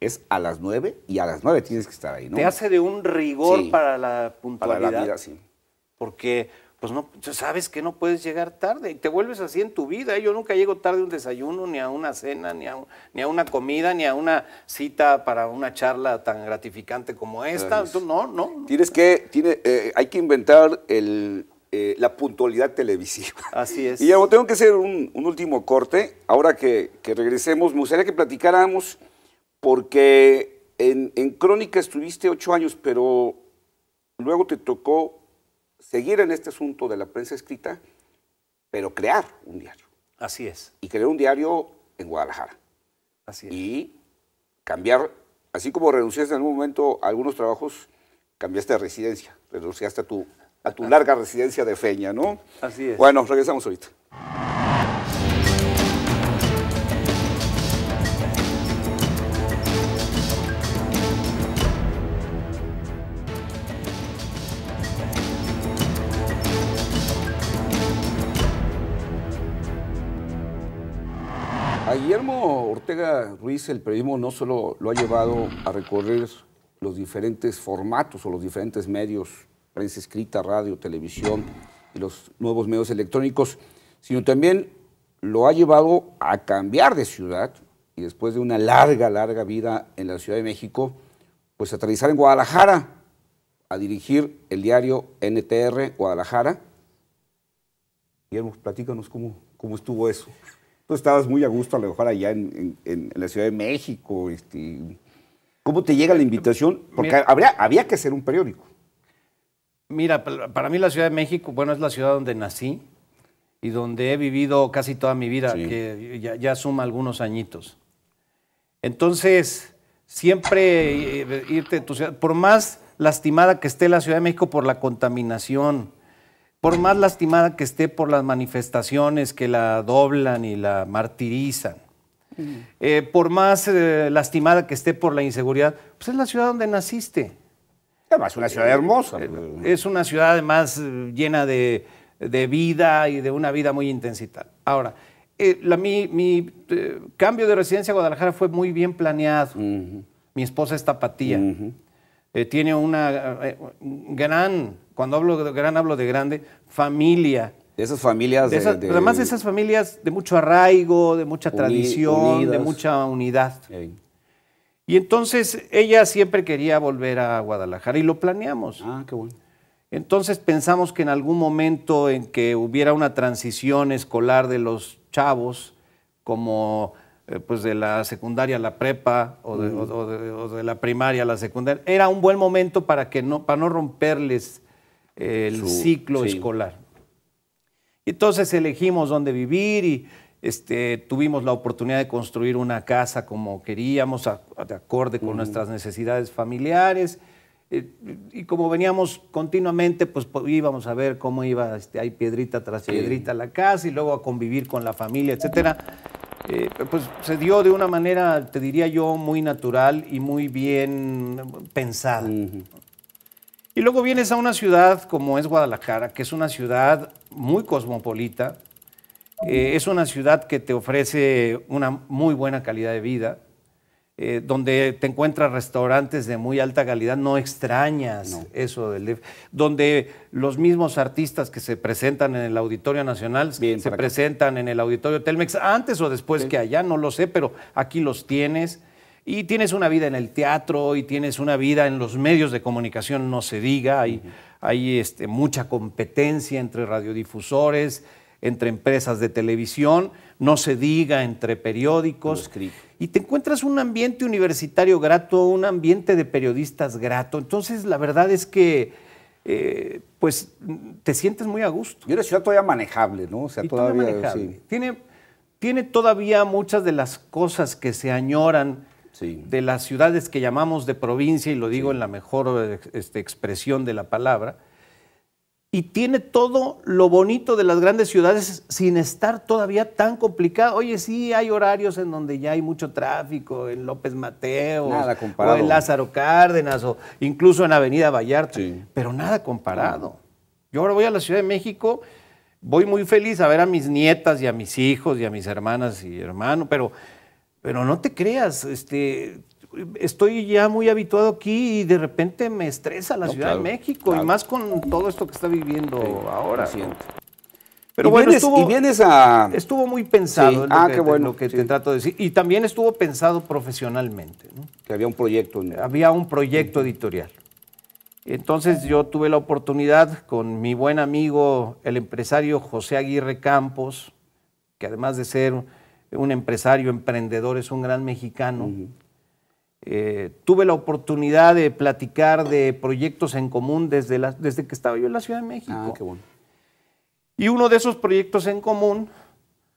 Es a las 9 y a las 9 tienes que estar ahí, ¿no? Te hace de un rigor para la puntualidad. Para la vida, sí. Porque, pues no, sabes que no puedes llegar tarde y te vuelves así en tu vida. ¿eh? Yo nunca llego tarde a un desayuno, ni a una cena, ni a, una comida, ni a una cita para una charla tan gratificante como esta. no, no. Tienes que, tiene, eh, hay que inventar el, eh, la puntualidad televisiva. Así es. Y ya tengo que hacer un, último corte. Ahora que, regresemos, me gustaría que platicáramos, porque en, Crónica estuviste ocho años, pero luego te tocó seguir en este asunto de la prensa escrita, pero crear un diario. Así es. Y crear un diario en Guadalajara. Así es. Y cambiar, así como renunciaste en algún momento a algunos trabajos, cambiaste de residencia, renunciaste a tu a tu larga residencia de Feña, ¿no? Así es. Bueno, regresamos ahorita. A Guillermo Ortega Ruiz el periodismo no solo lo ha llevado a recorrer los diferentes formatos o los diferentes medios prensa escrita, radio, televisión y los nuevos medios electrónicos, sino también lo ha llevado a cambiar de ciudad y después de una larga, larga vida en la Ciudad de México, pues a aterrizar en Guadalajara, a dirigir el diario NTR Guadalajara. Guillermo, platícanos cómo, cómo estuvo eso. Tú estabas muy a gusto a lo allá en, la Ciudad de México. Este, ¿Cómo te llega la invitación? Porque habría, había que hacer un periódico. Mira, para mí la Ciudad de México, bueno, es la ciudad donde nací y donde he vivido casi toda mi vida, que ya, suma algunos añitos. Entonces, siempre eh, irte tu ciudad, por más lastimada que esté la Ciudad de México por la contaminación, por más lastimada que esté por las manifestaciones que la doblan y la martirizan, mm. eh, por más eh, lastimada que esté por la inseguridad, pues es la ciudad donde naciste. Además, una ciudad hermosa. Eh, es una ciudad además eh, llena de, vida y de una vida muy intensita. Ahora, eh, la, mi, cambio de residencia a Guadalajara fue muy bien planeado. Mi esposa es tapatía. tiene una gran, cuando hablo de gran, hablo de grande, familia. esas familias. De además de esas familias de mucho arraigo, de mucha tradición, de mucha unidad. Y entonces ella siempre quería volver a Guadalajara y lo planeamos. Ah, qué bueno. Entonces pensamos que en algún momento en que hubiera una transición escolar de los chavos, como eh, pues de la secundaria a la prepa o de, la primaria a la secundaria, era un buen momento para, que no, para no romperles eh, el ciclo escolar. Y Entonces elegimos dónde vivir y, este, tuvimos la oportunidad de construir una casa como queríamos, de acorde con nuestras necesidades familiares. Eh, y como veníamos continuamente, pues, íbamos a ver cómo iba, este, hay piedrita tras piedrita la casa y luego a convivir con la familia, etcétera. Eh, pues se dio de una manera, te diría yo, muy natural y muy bien pensada. Y luego vienes a una ciudad como es Guadalajara, que es una ciudad muy cosmopolita, eh, es una ciudad que te ofrece una muy buena calidad de vida, eh, donde te encuentras restaurantes de muy alta calidad, no extrañas eso del donde los mismos artistas que se presentan en el Auditorio Nacional se presentan en el Auditorio Telmex, antes o después que allá, no lo sé, pero aquí los tienes. Y tienes una vida en el teatro y tienes una vida en los medios de comunicación, no se diga, hay, hay este, mucha competencia entre radiodifusores, entre empresas de televisión, no se diga entre periódicos. Y te encuentras un ambiente universitario grato, un ambiente de periodistas grato. Entonces, la verdad es que, eh, pues, te sientes muy a gusto. Y una ciudad todavía manejable, ¿no? sea, Tiene, tiene todavía muchas de las cosas que se añoran de las ciudades que llamamos de provincia, y lo digo en la mejor eh, este, expresión de la palabra y tiene todo lo bonito de las grandes ciudades sin estar todavía tan complicado. Oye, sí, hay horarios en donde ya hay mucho tráfico, en López Mateo, o en Lázaro Cárdenas, o incluso en Avenida Vallarta, pero nada comparado. Yo ahora voy a la Ciudad de México, voy muy feliz a ver a mis nietas y a mis hijos y a mis hermanas y hermanos, pero, pero no te creas, este, estoy ya muy habituado aquí y de repente me estresa la Ciudad de México y más con todo esto que está viviendo ahora. Pero bueno, vienes, estuvo, y vienes a... estuvo muy pensado ah, lo que, qué bueno, que te trato de decir. Y también estuvo pensado profesionalmente. Que había un proyecto. Había un proyecto editorial. Entonces yo tuve la oportunidad con mi buen amigo, el empresario José Aguirre Campos, que además de ser un empresario, emprendedor, es un gran mexicano. Eh, tuve la oportunidad de platicar de proyectos en común desde, desde que estaba yo en la Ciudad de México. Ah, y uno de esos proyectos en común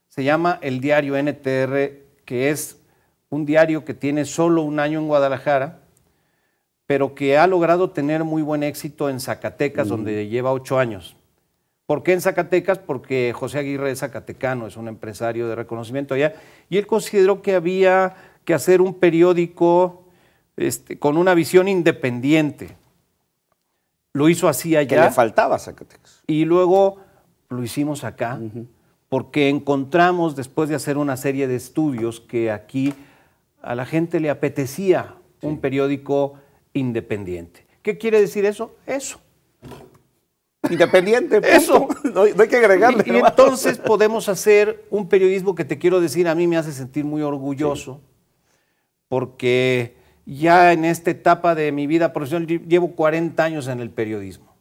se llama el diario NTR, que es un diario que tiene solo un año en Guadalajara, pero que ha logrado tener muy buen éxito en Zacatecas, mm. donde lleva ocho años. ¿Por qué en Zacatecas? Porque José Aguirre es zacatecano, es un empresario de reconocimiento allá, y él consideró que había que hacer un periódico este, con una visión independiente. Lo hizo así allá. Que le faltaba Zacatecas. Y luego lo hicimos acá, porque encontramos, después de hacer una serie de estudios, que aquí a la gente le apetecía un periódico independiente. ¿Qué quiere decir eso? Eso. Independiente. Eso. (laughs) No, hay que agregarle. Y, entonces podemos hacer un periodismo que te quiero decir, a mí me hace sentir muy orgulloso porque ya en esta etapa de mi vida profesional llevo 40 años en el periodismo.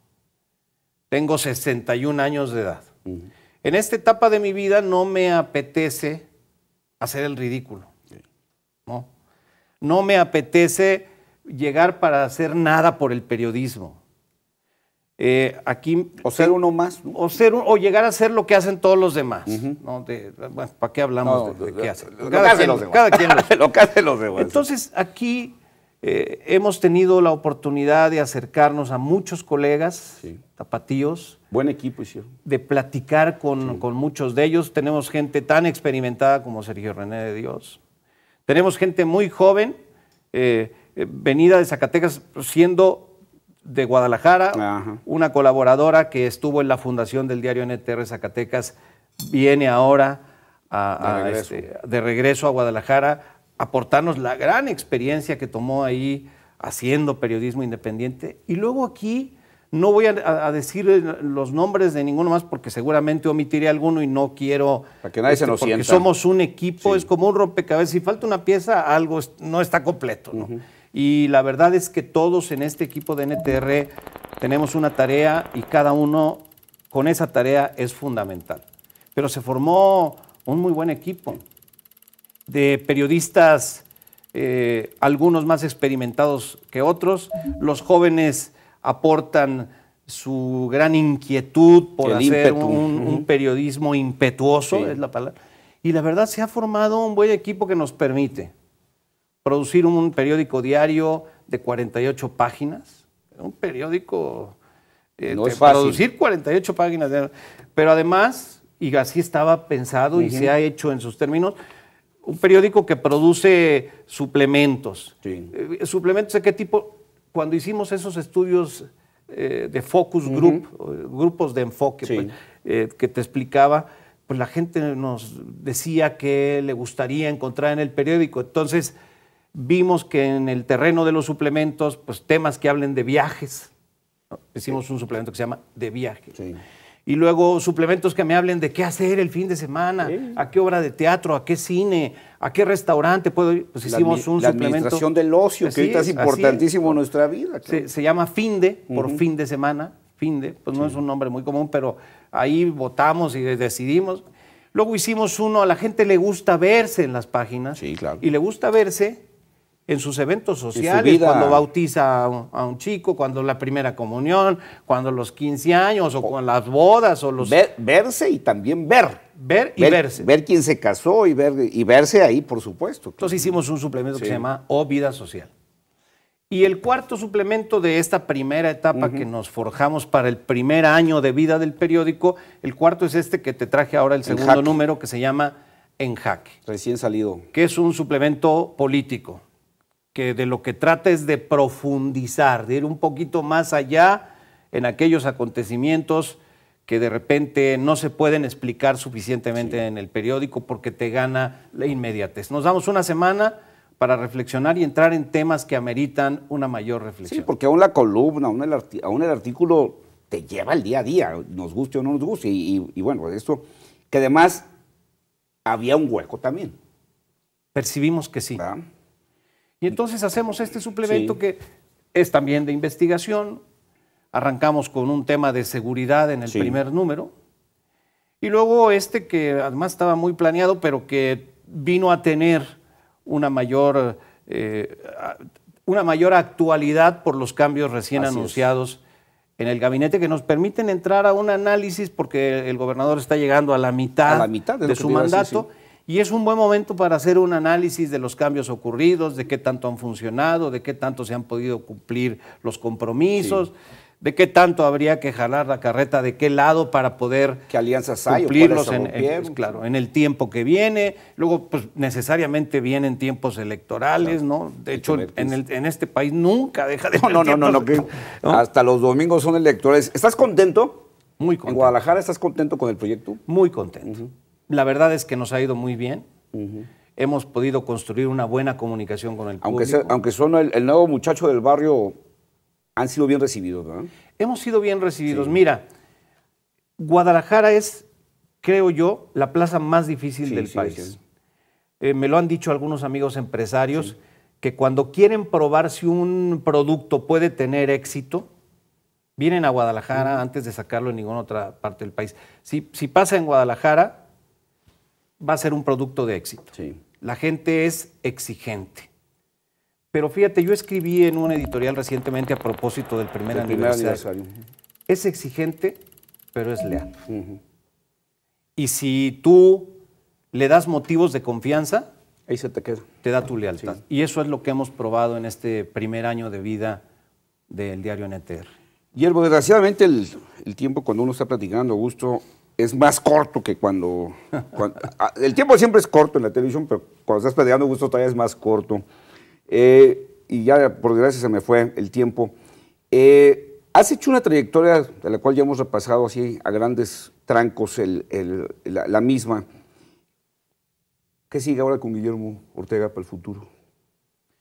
Tengo 61 años de edad. En esta etapa de mi vida no me apetece hacer el ridículo. no me apetece llegar para hacer nada por el periodismo. Eh, aquí... O ser uno más. O, ser, o llegar a ser lo que hacen todos los demás. ¿para qué hablamos de, qué hacen? cada, quien, (laughs) que los demás. Entonces, aquí eh, hemos tenido la oportunidad de acercarnos a muchos colegas tapatíos. Buen equipo hicieron. De platicar con, muchos de ellos. Tenemos gente tan experimentada como Sergio René de Dios. Tenemos gente muy joven, eh, venida de Zacatecas, siendo de Guadalajara, una colaboradora que estuvo en la fundación del diario NTR Zacatecas, viene ahora este, de, regreso. A, Guadalajara a aportarnos la gran experiencia que tomó ahí haciendo periodismo independiente. Y luego aquí no voy a, decir los nombres de ninguno más porque seguramente omitiré alguno y no quiero. Para que nadie se este, nos porque somos un equipo, es como un rompecabezas. Si falta una pieza, algo no está completo. ¿no? Y la verdad es que todos en este equipo de NTR tenemos una tarea y cada uno con esa tarea es fundamental. Pero se formó un muy buen equipo de periodistas, eh, algunos más experimentados que otros. Los jóvenes aportan su gran inquietud por hacer un, periodismo impetuoso, es la palabra. Y la verdad se ha formado un buen equipo que nos permite producir un periódico diario de 48 páginas, un periódico, eh, no es producir 48 páginas, pero además, y así estaba pensado y se ha hecho en sus términos, un periódico que produce suplementos. Eh, ¿Suplementos de qué tipo? Cuando hicimos esos estudios eh, de focus group, grupos de enfoque, pues, eh, que te explicaba, pues la gente nos decía que le gustaría encontrar en el periódico. Entonces, Vimos que en el terreno de los suplementos, pues temas que hablen de viajes. Hicimos un suplemento que se llama De viaje. Y luego suplementos que me hablen de qué hacer el fin de semana, a qué obra de teatro, a qué cine, a qué restaurante puedo ir. Pues hicimos un suplemento. la administración del ocio, que ahorita es, importantísimo en nuestra vida. Se, llama Finde, por fin de semana. Finde, pues no es un nombre muy común, pero ahí votamos y decidimos. Luego hicimos uno, a la gente le gusta verse en las páginas. Sí, claro. Y le gusta verse en sus eventos sociales, cuando bautiza a un, chico, cuando la primera comunión, cuando los 15 años o, con las bodas o los... verse y también ver. Ver y verse. Ver quién se casó y, ver, y verse ahí, por supuesto. Entonces hicimos un suplemento que se llama O Vida Social. Y el cuarto suplemento de esta primera etapa que nos forjamos para el primer año de vida del periódico, el cuarto es este que te traje ahora, el segundo número, que se llama En Jaque. Recién salido. Que es un suplemento político que de lo que trata es de profundizar, de ir un poquito más allá en aquellos acontecimientos que de repente no se pueden explicar suficientemente en el periódico porque te gana la inmediatez. Nos damos una semana para reflexionar y entrar en temas que ameritan una mayor reflexión. Sí, porque aún la columna, aún el, artículo te lleva el día a día, nos guste o no nos guste. Y, bueno, eso, que además había un hueco también. Percibimos que sí. Y entonces hacemos este suplemento que es también de investigación. Arrancamos con un tema de seguridad en el primer número. Y luego este que además estaba muy planeado, pero que vino a tener una mayor, eh, una mayor actualidad por los cambios recién anunciados en el gabinete que nos permiten entrar a un análisis porque el gobernador está llegando a la mitad, de, su mandato. Y es un buen momento para hacer un análisis de los cambios ocurridos, de qué tanto han funcionado, de qué tanto se han podido cumplir los compromisos. de qué tanto habría que jalar la carreta, de qué lado para poder cumplirlos en, pues, claro, en, el tiempo que viene. Luego, pues necesariamente vienen tiempos electorales, ¿no? De hecho, en, este país nunca deja de... No, no, no, no, no, Hasta los domingos son electorales. ¿Estás contento? Muy contento. ¿En Guadalajara estás contento con el proyecto? Muy contento la verdad es que nos ha ido muy bien. Hemos podido construir una buena comunicación con el aunque público. aunque son el, nuevo muchacho del barrio, han sido bien recibidos, ¿verdad? Hemos sido bien recibidos. Mira, Guadalajara es, creo yo, la plaza más difícil del país. Eh, me lo han dicho algunos amigos empresarios que cuando quieren probar si un producto puede tener éxito, vienen a Guadalajara antes de sacarlo en ninguna otra parte del país. si pasa en Guadalajara, va a ser un producto de éxito. La gente es exigente. Pero fíjate, yo escribí en una editorial recientemente a propósito del primer, aniversario. Es exigente, pero es leal. Y si tú le das motivos de confianza, ahí se te Te da tu lealtad. Y eso es lo que hemos probado en este primer año de vida del diario NTR. Hierbo, desgraciadamente el, el tiempo cuando uno está platicando, Augusto, es más corto que cuando, (laughs) ah, El tiempo siempre es corto en la televisión, pero cuando estás peleando gusto todavía es más corto. Eh, y ya, por desgracia, se me fue el tiempo. Eh, has hecho una trayectoria de la cual ya hemos repasado así a grandes trancos la, misma. ¿Qué sigue ahora con Guillermo Ortega para el futuro?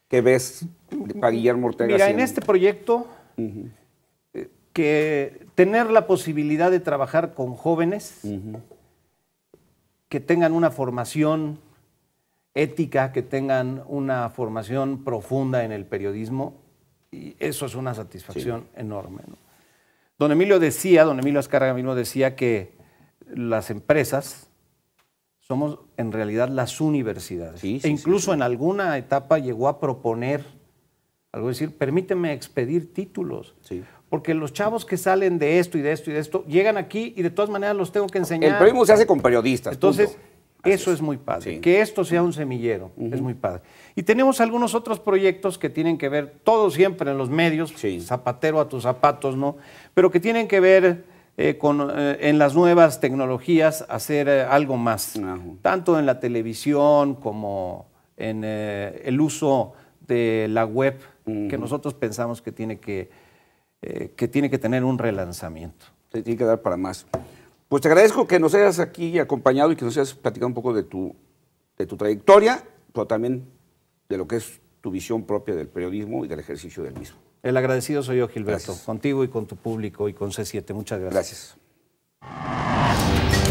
¿Qué ves para Guillermo Ortega? Mira, en este proyecto que tener la posibilidad de trabajar con jóvenes que tengan una formación ética, que tengan una formación profunda en el periodismo, y eso es una satisfacción enorme. Don Emilio decía, don Emilio Azcárraga mismo decía que las empresas somos en realidad las universidades. e incluso en alguna etapa llegó a proponer, algo decir, permíteme expedir títulos porque los chavos que salen de esto y de esto y de esto llegan aquí y de todas maneras los tengo que enseñar. El premio se hace con periodistas. Entonces, eso es. muy padre. Que esto sea un semillero, es muy padre. Y tenemos algunos otros proyectos que tienen que ver, todos siempre en los medios, zapatero a tus zapatos, ¿no? Pero que tienen que ver eh, con, eh, en las nuevas tecnologías, hacer eh, algo más, tanto en la televisión como en el uso de la web, que nosotros pensamos que tiene que eh, que tiene que tener un relanzamiento. Se tiene que dar para más. Pues te agradezco que nos hayas aquí acompañado y que nos hayas platicado un poco de tu, de tu trayectoria, pero también de lo que es tu visión propia del periodismo y del ejercicio del mismo. El agradecido soy yo, Gilberto, contigo y con tu público y con C7. Muchas gracias. Gracias.